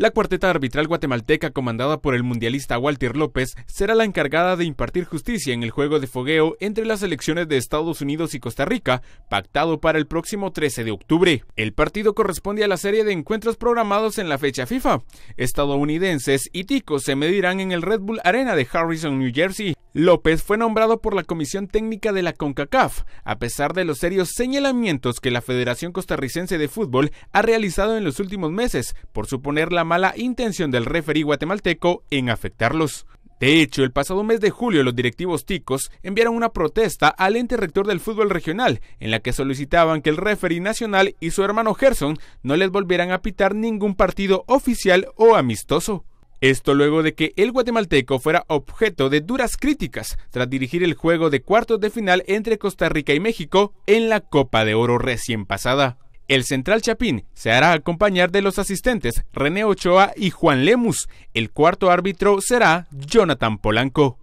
La cuarteta arbitral guatemalteca comandada por el mundialista Walter López será la encargada de impartir justicia en el juego de fogueo entre las elecciones de Estados Unidos y Costa Rica, pactado para el próximo 13 de octubre. El partido corresponde a la serie de encuentros programados en la fecha FIFA. Estadounidenses y ticos se medirán en el Red Bull Arena de Harrison, New Jersey. López fue nombrado por la Comisión Técnica de la CONCACAF, a pesar de los serios señalamientos que la Federación Costarricense de Fútbol ha realizado en los últimos meses por suponer la mala intención del referee guatemalteco en afectarlos. De hecho, el pasado mes de julio los directivos ticos enviaron una protesta al ente rector del fútbol regional, en la que solicitaban que el referí nacional y su hermano Gerson no les volvieran a pitar ningún partido oficial o amistoso. Esto luego de que el guatemalteco fuera objeto de duras críticas tras dirigir el juego de cuartos de final entre Costa Rica y México en la Copa de Oro recién pasada. El central Chapín se hará acompañar de los asistentes René Ochoa y Juan Lemus. El cuarto árbitro será Jonathan Polanco.